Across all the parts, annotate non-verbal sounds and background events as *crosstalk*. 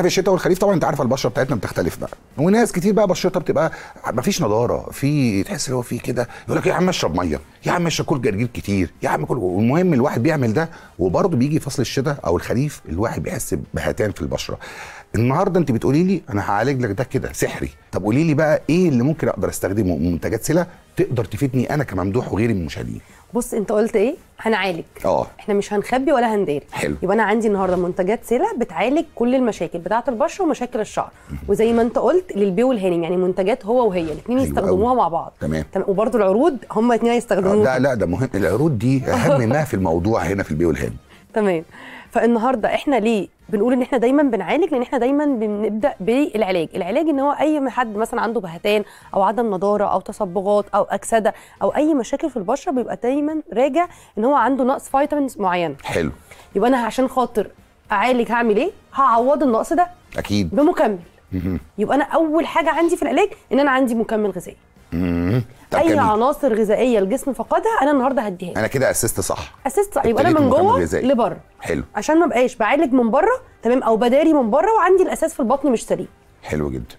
في الشتاء والخريف طبعا انت عارف البشره بتاعتنا بتختلف بقى وناس كتير بقى بشرتها بتبقى ما فيش نضاره في تحس ان هو في كده يقول لك يا عم اشرب ميه يا عم اشرب كل جرجير كتير يا عم كل والمهم الواحد بيعمل ده وبرضه بيجي فصل الشتاء او الخريف الواحد بيحس بهتان في البشره النهارده انت بتقولي لي انا هعالج لك ده كده سحري طب قولي لي بقى ايه اللي ممكن اقدر استخدمه من منتجات سلع تقدر تفيدني انا كممدوح وغيري من المشاهدين بص انت قلت ايه هنعالج اه احنا مش هنخبي ولا هنداري حلو يبقى انا عندي النهارده منتجات سلع بتعالج كل المشاكل بتاعه البشره ومشاكل الشعر وزي ما انت قلت للبي والهانم يعني منتجات هو وهي الاثنين يستخدموها مع بعض تمام, تمام. وبرده العروض هم الاثنين هيستخدموها لا لا ده مهم العروض دي اهم *laughs* ما في الموضوع هنا في البي والهاني تمام فالنهارده احنا ليه بنقول ان احنا دايما بنعالج لان احنا دايما بنبدا بالعلاج العلاج ان هو اي حد مثلا عنده بهتان او عدم نضاره او تصبغات او اكسده او اي مشاكل في البشره بيبقى دايما راجع ان هو عنده نقص فيتامينز معينه حلو يبقى انا عشان خاطر اعالج هعمل ايه هعوض النقص ده اكيد بمكمل يبقى انا اول حاجه عندي في العلاج ان انا عندي مكمل غذائي اي جميل. عناصر غذائيه الجسم فقدها انا النهارده هديها انا كده اسست صح اسست صح يبقى انا من جوه لبره حلو عشان ما بقاش بعالج من بره تمام او بداري من بره وعندي الاساس في البطن مش سليم حلو جدا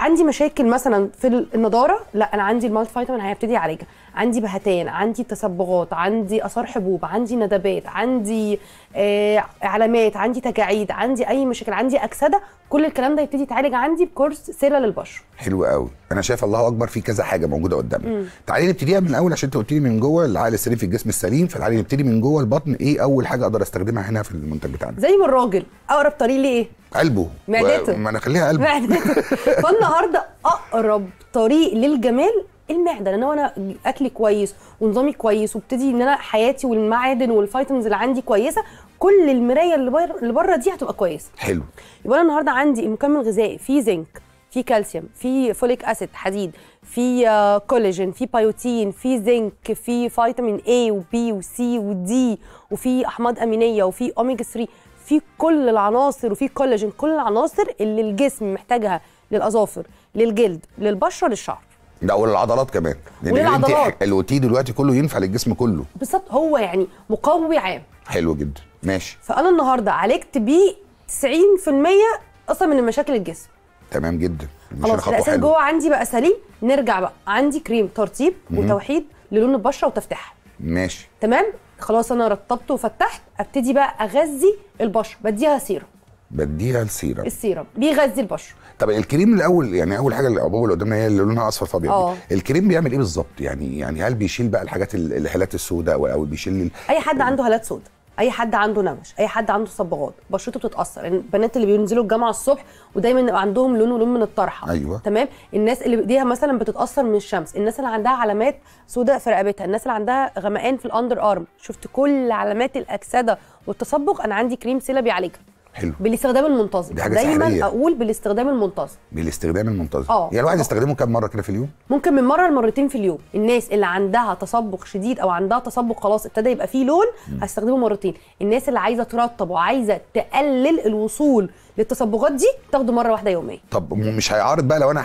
عندي مشاكل مثلا في النضاره لا انا عندي المالتي فيتامين هيبتدي يعالجها عندي بهتان عندي تصبغات عندي اثار حبوب عندي ندبات عندي آه علامات عندي تجاعيد عندي اي مشاكل عندي اكسده كل الكلام ده يبتدي يتعالج عندي بكورس سيره للبشر حلو قوي انا شايف الله اكبر في كذا حاجه موجوده قدامنا تعالي نبتديها من الاول عشان انت قلت لي من جوه العقل السليم في الجسم السليم فتعالي نبتدي من جوه البطن ايه اول حاجه اقدر استخدمها هنا في المنتج بتاعنا زي ما الراجل اقرب طريق ليه قلبه معدته ما انا قلبه معدته *laughs* فالنهارده اقرب طريق للجمال المعده لان انا اكلي كويس ونظامي كويس وابتدي ان انا حياتي والمعادن والفيتامينز اللي عندي كويسه كل المرايه اللي بره اللي بره دي هتبقى كويسه حلو يبقى انا النهارده عندي مكمل غذائي فيه زنك في كالسيوم في فوليك اسيد حديد في آه، كولاجين في بايوتين في زنك في فيتامين اي وبي وسي ودي وفي احماض امينيه وفي اوميجا 3 في كل العناصر وفي كولاجين كل العناصر اللي الجسم محتاجها للاظافر للجلد للبشره للشعر لا وللعضلات كمان لان انت الوتي دلوقتي كله ينفع للجسم كله بالظبط هو يعني مقوي عام حلو جدا ماشي فانا النهارده عالجت بيه 90% اصلا من مشاكل الجسم تمام جدا خلاص الاساس جوه عندي بقى سليم نرجع بقى عندي كريم ترطيب وتوحيد للون البشره وتفتحها ماشي تمام خلاص انا رطبت وفتحت ابتدي بقى اغذي البشره بديها سيرم بديها السيرم السيرم بيغذي البشره طب الكريم الاول يعني اول حاجه العبوه اللي قدامنا هي اللي لونها اصفر فابيض آه. الكريم بيعمل ايه بالظبط يعني يعني هل بيشيل بقى الحاجات الهالات السوداء او بيشيل اي حد عنده هالات سوداء اي حد عنده نمش اي حد عنده صبغات بشرته بتتاثر يعني البنات اللي بينزلوا الجامعه الصبح ودايما عندهم لون ولون من الطرحه أيوة. تمام الناس اللي بايديها مثلا بتتاثر من الشمس الناس اللي عندها علامات سوداء في رقبتها الناس اللي عندها غمقان في الاندر ارم شفت كل علامات الاكسده والتصبغ انا عندي كريم سيلا بيعالجها حلو بالاستخدام المنتظم دي حاجة دايما سحرية. اقول بالاستخدام المنتظم بالاستخدام المنتظم اه يعني الواحد يستخدمه كام مره كده في اليوم ممكن من مره لمرتين في اليوم الناس اللي عندها تصبغ شديد او عندها تصبغ خلاص ابتدى يبقى فيه لون م. هستخدمه مرتين الناس اللي عايزه ترطب وعايزه تقلل الوصول للتصبغات دي تاخده مره واحده يوميا طب مش هيعارض بقى لو انا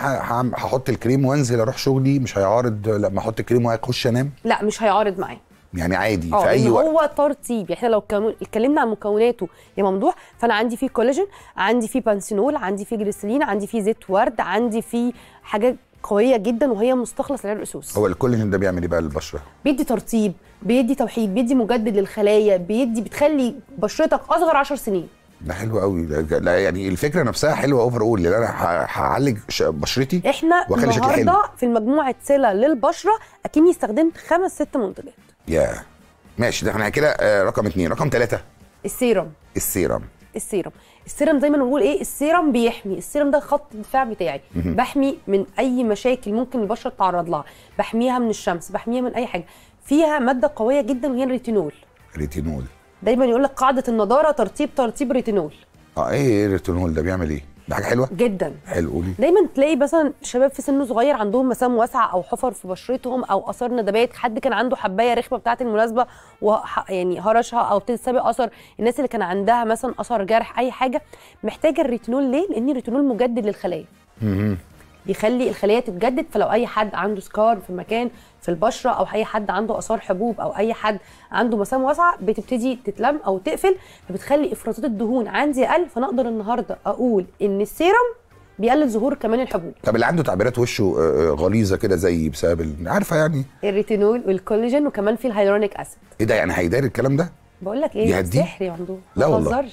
هحط الكريم وانزل اروح شغلي مش هيعارض لما احط الكريم واخش انام لا مش هيعارض معايا يعني عادي في آه، اي وقت هو ترطيب يعني احنا لو اتكلمنا عن مكوناته يا ممدوح فانا عندي فيه كولاجين عندي فيه بانسينول عندي فيه جليسرين عندي فيه زيت ورد عندي فيه حاجات قويه جدا وهي مستخلص الاسوس هو الكولاجين ده بيعمل ايه بقى للبشره بيدي ترطيب بيدي توحيد بيدي مجدد للخلايا بيدي بتخلي بشرتك اصغر 10 سنين ده حلو قوي لا يعني الفكره نفسها حلوه اوفر اول اللي انا هعالج بشرتي احنا النهارده في المجموعه سيلا للبشره اكني استخدمت خمس ست منتجات يا ماشي ده احنا كده آه، رقم اثنين رقم ثلاثة السيرم السيرم السيرم السيرم دايما بنقول ايه السيرم بيحمي السيرم ده خط الدفاع بتاعي مم. بحمي من اي مشاكل ممكن البشره تتعرض لها بحميها من الشمس بحميها من اي حاجه فيها ماده قويه جدا وهي الريتينول ريتينول دايما يقول لك قاعده النضاره ترطيب ترطيب ريتينول اه ايه الريتينول ده بيعمل ايه ده حاجه حلوه جدا حلو قولي دايما تلاقي مثلا شباب في سن صغير عندهم مسام واسعه او حفر في بشرتهم او اثار ندبات حد كان عنده حبايه رخمه بتاعه المناسبه و يعني هرشها او ابتدى اثر الناس اللي كان عندها مثلا اثر جرح اي حاجه محتاجه الريتينول ليه لان الريتينول مجدد للخلايا بيخلي الخليه تتجدد فلو اي حد عنده سكار في مكان في البشره او اي حد عنده اثار حبوب او اي حد عنده مسام واسعه بتبتدي تتلم او تقفل فبتخلي افرازات الدهون عندي اقل فانا اقدر النهارده اقول ان السيرم بيقلل ظهور كمان الحبوب طب اللي عنده تعبيرات وشه آه، آه، غليظه كده زي بسبب عارفه يعني الريتينول والكولاجين وكمان في الهيرونيك اسيد ايه ده يعني هيداري الكلام ده بقول لك ايه سحري يا ممدوح لا والله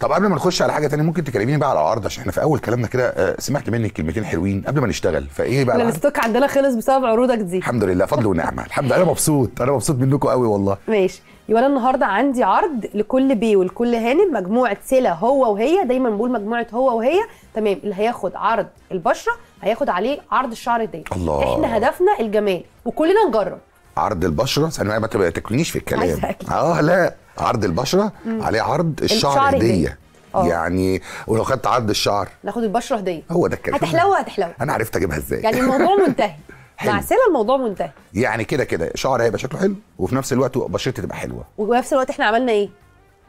طب قبل ما نخش على حاجه تانية ممكن تكلميني بقى على العرض عشان احنا في اول كلامنا كده آه، سمعت منك كلمتين حلوين قبل ما نشتغل فايه بقى الستوك عندنا خلص بسبب عروضك دي الحمد لله فضل ونعمه الحمد لله انا مبسوط انا مبسوط منكم قوي والله ماشي يبقى انا النهارده عندي عرض لكل بي ولكل هانم مجموعه سلة هو وهي دايما بقول مجموعه هو وهي تمام اللي هياخد عرض البشره هياخد عليه عرض الشعر ده الله احنا هدفنا الجمال وكلنا نجرب عرض البشره ثانيه ما تاكلنيش في الكلام اه لا عرض البشره مم. عليه عرض الشعر, هديه آه. يعني ولو خدت عرض الشعر ناخد البشره هديه هو ده الكلام هتحلو هتحلوه انا عرفت اجيبها ازاي يعني الموضوع *laughs* منتهي حلو. مع سيرة الموضوع منتهي يعني كده كده شعر هيبقى شكله حلو وفي نفس الوقت بشرتي تبقى حلوه وفي نفس الوقت احنا عملنا ايه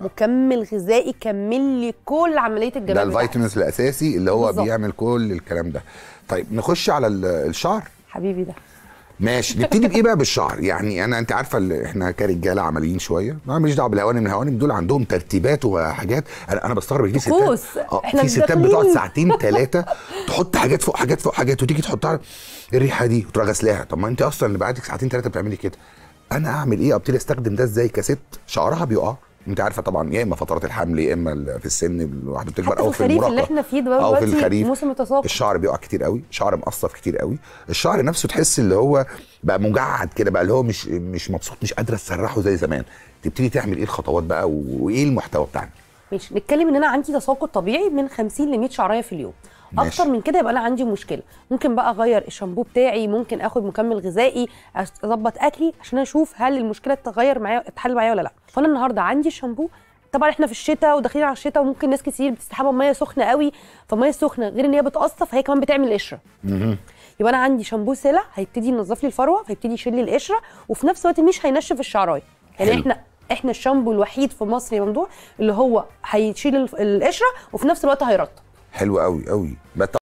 مكمل غذائي كمل لي كل عمليه الجمال ده الفيتامينز الاساسي اللي هو بالزبط. بيعمل كل الكلام ده طيب نخش على الشعر حبيبي ده ماشي نبتدي بايه بقى بالشعر يعني انا انت عارفه احنا كرجاله عمليين شويه انا ماليش دعوه بالهوانم الهوانم دول عندهم ترتيبات وحاجات انا انا بستغرب في ستات اه في ستات بتقعد ساعتين ثلاثه تحط حاجات فوق حاجات فوق حاجات وتيجي تحطها الريحه دي وتروح غسلاها طب ما انت اصلا اللي بعدك ساعتين ثلاثه بتعملي كده انا اعمل ايه ابتدي استخدم ده ازاي كست شعرها بيقع انت عارفه طبعا يا اما فترات الحمل يا اما في السن الواحده بتكبر او في الخريف اللي احنا فيه دلوقتي او في الخريف موسم التساقط الشعر بيقع كتير قوي شعر مقصف كتير قوي الشعر نفسه تحس اللي هو بقى مجعد كده بقى اللي هو مش مش مبسوط مش قادره تسرحه زي زمان تبتدي تعمل ايه الخطوات بقى وايه المحتوى بتاعنا ماشي نتكلم ان انا عندي تساقط طبيعي من 50 ل 100 شعرايه في اليوم ماشي. اكتر من كده يبقى انا عندي مشكله ممكن بقى اغير الشامبو بتاعي ممكن اخد مكمل غذائي اظبط اكلي عشان اشوف هل المشكله تتغير معايا تتحل معايا ولا لا فانا النهارده عندي الشامبو طبعا احنا في الشتاء وداخلين على الشتاء وممكن ناس كتير بتستحمى ميه سخنه قوي فالميه السخنه غير ان هي بتقصف هي كمان بتعمل قشره يبقى انا عندي شامبو سلع هيبتدي ينظف لي الفروه هيبتدي يشيل لي القشره وفي نفس الوقت مش هينشف الشعرايه يعني احنا احنا الشامبو الوحيد في مصر يا ممدوح اللي هو هيشيل القشره وفي نفس الوقت هيرطب حلو قوي قوي